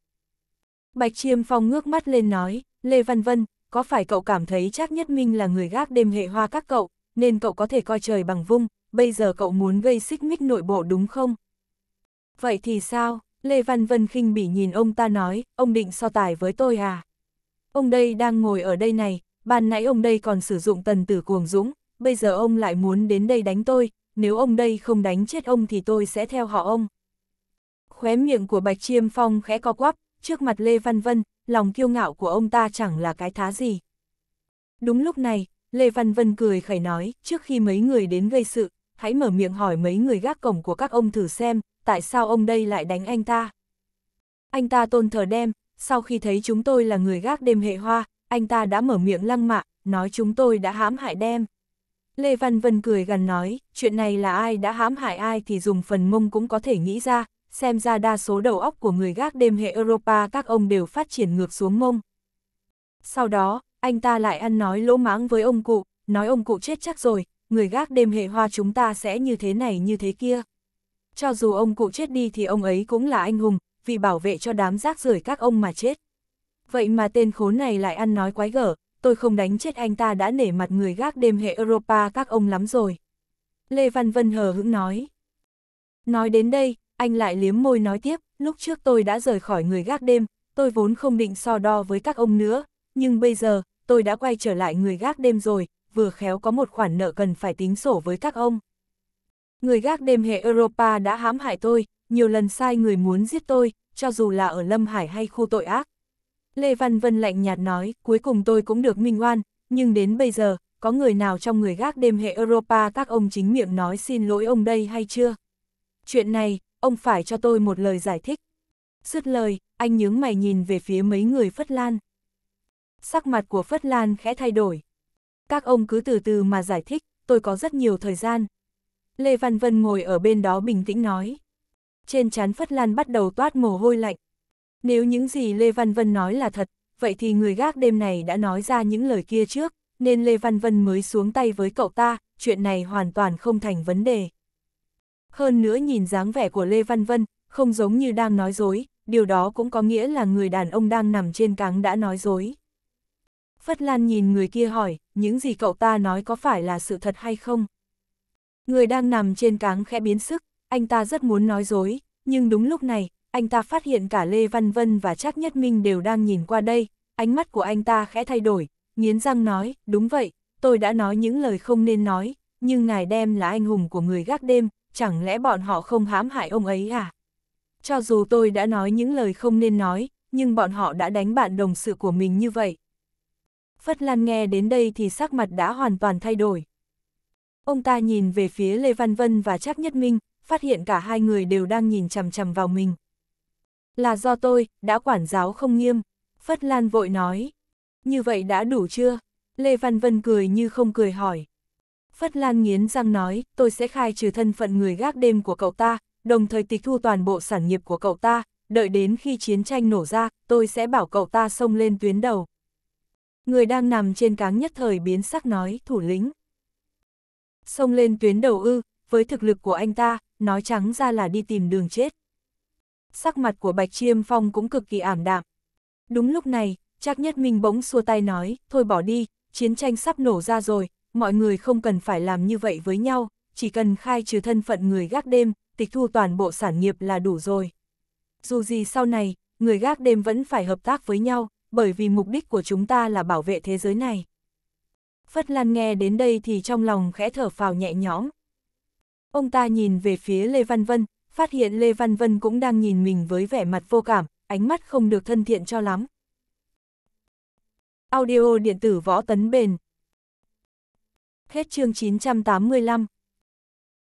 Bạch Chiêm Phong ngước mắt lên nói, Lê Văn Vân, có phải cậu cảm thấy chắc Nhất Minh là người gác đêm hệ hoa các cậu, nên cậu có thể coi trời bằng vung, bây giờ cậu muốn gây xích mích nội bộ đúng không? Vậy thì sao? Lê Văn Vân khinh bỉ nhìn ông ta nói, ông định so tài với tôi à? Ông đây đang ngồi ở đây này, ban nãy ông đây còn sử dụng tần tử cuồng dũng, bây giờ ông lại muốn đến đây đánh tôi, nếu ông đây không đánh chết ông thì tôi sẽ theo họ ông. Khóe miệng của Bạch Chiêm Phong khẽ co quắp, trước mặt Lê Văn Vân, lòng kiêu ngạo của ông ta chẳng là cái thá gì. Đúng lúc này, Lê Văn Vân cười khẩy nói, trước khi mấy người đến gây sự, hãy mở miệng hỏi mấy người gác cổng của các ông thử xem, tại sao ông đây lại đánh anh ta. Anh ta tôn thờ đem, sau khi thấy chúng tôi là người gác đêm hệ hoa, anh ta đã mở miệng lăng mạ, nói chúng tôi đã hãm hại đem. Lê Văn Vân cười gần nói, chuyện này là ai đã hãm hại ai thì dùng phần mông cũng có thể nghĩ ra, xem ra đa số đầu óc của người gác đêm hệ Europa các ông đều phát triển ngược xuống mông. Sau đó, anh ta lại ăn nói lỗ mãng với ông cụ, nói ông cụ chết chắc rồi, người gác đêm hệ hoa chúng ta sẽ như thế này như thế kia. Cho dù ông cụ chết đi thì ông ấy cũng là anh hùng, vì bảo vệ cho đám rác rưởi các ông mà chết. Vậy mà tên khốn này lại ăn nói quái gở, tôi không đánh chết anh ta đã nể mặt người gác đêm hệ Europa các ông lắm rồi. Lê Văn Vân hờ hững nói. Nói đến đây, anh lại liếm môi nói tiếp, lúc trước tôi đã rời khỏi người gác đêm, tôi vốn không định so đo với các ông nữa, nhưng bây giờ, tôi đã quay trở lại người gác đêm rồi, vừa khéo có một khoản nợ cần phải tính sổ với các ông. Người gác đêm hệ Europa đã hãm hại tôi, nhiều lần sai người muốn giết tôi, cho dù là ở Lâm Hải hay khu tội ác. Lê Văn Vân lạnh nhạt nói, cuối cùng tôi cũng được minh oan, nhưng đến bây giờ, có người nào trong người gác đêm hệ Europa các ông chính miệng nói xin lỗi ông đây hay chưa? Chuyện này, ông phải cho tôi một lời giải thích. Dứt lời, anh nhướng mày nhìn về phía mấy người Phất Lan. Sắc mặt của Phất Lan khẽ thay đổi. Các ông cứ từ từ mà giải thích, tôi có rất nhiều thời gian. Lê Văn Vân ngồi ở bên đó bình tĩnh nói. Trên chán Phất Lan bắt đầu toát mồ hôi lạnh. Nếu những gì Lê Văn Vân nói là thật, vậy thì người gác đêm này đã nói ra những lời kia trước, nên Lê Văn Vân mới xuống tay với cậu ta, chuyện này hoàn toàn không thành vấn đề. Hơn nữa nhìn dáng vẻ của Lê Văn Vân, không giống như đang nói dối, điều đó cũng có nghĩa là người đàn ông đang nằm trên cáng đã nói dối. Phất Lan nhìn người kia hỏi, những gì cậu ta nói có phải là sự thật hay không? Người đang nằm trên cáng khẽ biến sức, anh ta rất muốn nói dối, nhưng đúng lúc này, anh ta phát hiện cả Lê Văn Vân và Trác Nhất Minh đều đang nhìn qua đây, ánh mắt của anh ta khẽ thay đổi, nghiến răng nói, đúng vậy, tôi đã nói những lời không nên nói, nhưng ngài đem là anh hùng của người gác đêm, chẳng lẽ bọn họ không hãm hại ông ấy à? Cho dù tôi đã nói những lời không nên nói, nhưng bọn họ đã đánh bạn đồng sự của mình như vậy. Phất Lan nghe đến đây thì sắc mặt đã hoàn toàn thay đổi. Ông ta nhìn về phía Lê Văn Vân và Trác Nhất Minh, phát hiện cả hai người đều đang nhìn chằm chằm vào mình. Là do tôi, đã quản giáo không nghiêm. Phất Lan vội nói. Như vậy đã đủ chưa? Lê Văn Vân cười như không cười hỏi. Phất Lan nghiến răng nói, tôi sẽ khai trừ thân phận người gác đêm của cậu ta, đồng thời tịch thu toàn bộ sản nghiệp của cậu ta, đợi đến khi chiến tranh nổ ra, tôi sẽ bảo cậu ta xông lên tuyến đầu. Người đang nằm trên cáng nhất thời biến sắc nói, thủ lĩnh. Xông lên tuyến đầu ư, với thực lực của anh ta, nói trắng ra là đi tìm đường chết. Sắc mặt của Bạch Chiêm Phong cũng cực kỳ ảm đạm. Đúng lúc này, Trác Nhất Minh bỗng xua tay nói, thôi bỏ đi, chiến tranh sắp nổ ra rồi, mọi người không cần phải làm như vậy với nhau, chỉ cần khai trừ thân phận người gác đêm, tịch thu toàn bộ sản nghiệp là đủ rồi. Dù gì sau này, người gác đêm vẫn phải hợp tác với nhau, bởi vì mục đích của chúng ta là bảo vệ thế giới này. Phất Lan nghe đến đây thì trong lòng khẽ thở phào nhẹ nhõm. Ông ta nhìn về phía Lê Văn Vân, phát hiện Lê Văn Vân cũng đang nhìn mình với vẻ mặt vô cảm, ánh mắt không được thân thiện cho lắm. Audio điện tử võ tấn bền Hết chương 985